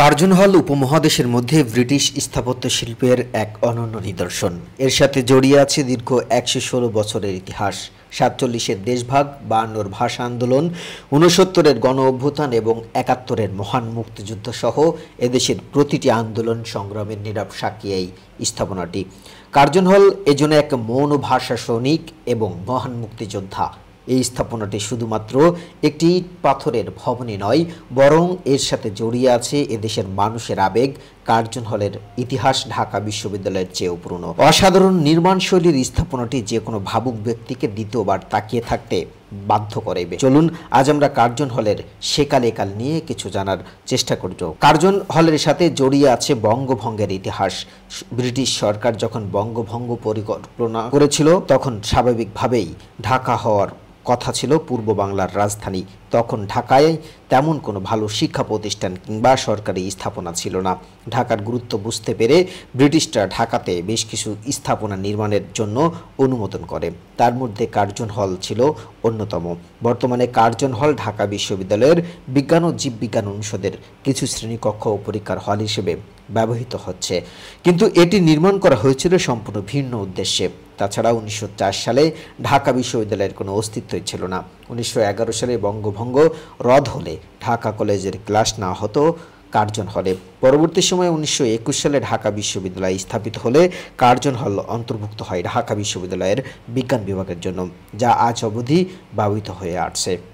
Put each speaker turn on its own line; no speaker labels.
Curzon হল উপমহাদেশের মধ্যে ব্রিটিশ স্থাপত্য শিল্পের এক অনন্য নিদর্শন এর সাথে জড়িয়ে আছে দীর্ঘ একশো ষোলো বছরের ইতিহাস সাতচল্লিশের দেশভাগ বায়ান্নর ভাষা আন্দোলন উনসত্তরের গণ অভ্যুত্থান এবং একাত্তরের মহান মুক্তিযুদ্ধ সহ এদেশের প্রতিটি আন্দোলন সংগ্রামের নীরব সাক্ষী এই স্থাপনাটি কার্জন হল এজন্য এক মৌন ভাষা সৈনিক এবং মহান মুক্তিযোদ্ধা এই স্থাপনাটি শুধুমাত্র একটি পাথরের ভবনে নয় বরং এর সাথে জড়িয়ে আছে এদেশের মানুষের আবেগ কার্জন হলের ইতিহাস ঢাকা বিশ্ববিদ্যালয়ের চেয়েও পুরনো অসাধারণ নির্মাণ শৈলীর স্থাপনাটি যে কোনো ভাবুক ব্যক্তিকে দ্বিতীয়বার তাকিয়ে থাকতে বাধ্য করে চলুন আজ আমরা কার্জন হলের সেকাল একাল নিয়ে কিছু জানার চেষ্টা করব কার্জন হলের সাথে জড়িয়ে আছে বঙ্গভঙ্গের ইতিহাস ব্রিটিশ সরকার যখন বঙ্গভঙ্গ পরিকল্পনা করেছিল তখন স্বাভাবিকভাবেই ঢাকা হওয়ার কথা ছিল পূর্ব বাংলার রাজধানী তখন ঢাকায় তেমন কোনো ভালো শিক্ষা প্রতিষ্ঠান কিংবা সরকারি স্থাপনা ছিল না ঢাকার গুরুত্ব বুঝতে পেরে ব্রিটিশরা ঢাকাতে বেশ কিছু স্থাপনা নির্মাণের জন্য অনুমোদন করে তার মধ্যে কার্জন হল ছিল অন্যতম বর্তমানে কার্জন হল ঢাকা বিশ্ববিদ্যালয়ের বিজ্ঞান ও জীববিজ্ঞান অনুষদের কিছু শ্রেণীকক্ষ ও পরীক্ষার হল হিসেবে ব্যবহৃত হচ্ছে কিন্তু এটি নির্মাণ করা হয়েছিল সম্পূর্ণ ভিন্ন উদ্দেশ্যে তাছাড়া উনিশশো সালে ঢাকা বিশ্ববিদ্যালয়ের কোনো অস্তিত্বই ছিল না উনিশশো সালে বঙ্গভঙ্গ রদ হলে ঢাকা কলেজের ক্লাস না হতো কার্জন হলে পরবর্তী সময়ে উনিশশো সালে ঢাকা বিশ্ববিদ্যালয় স্থাপিত হলে কার্জন হল অন্তর্ভুক্ত হয় ঢাকা বিশ্ববিদ্যালয়ের বিজ্ঞান বিভাগের জন্য যা আজ অবধি ব্যবহৃত হয়ে আসছে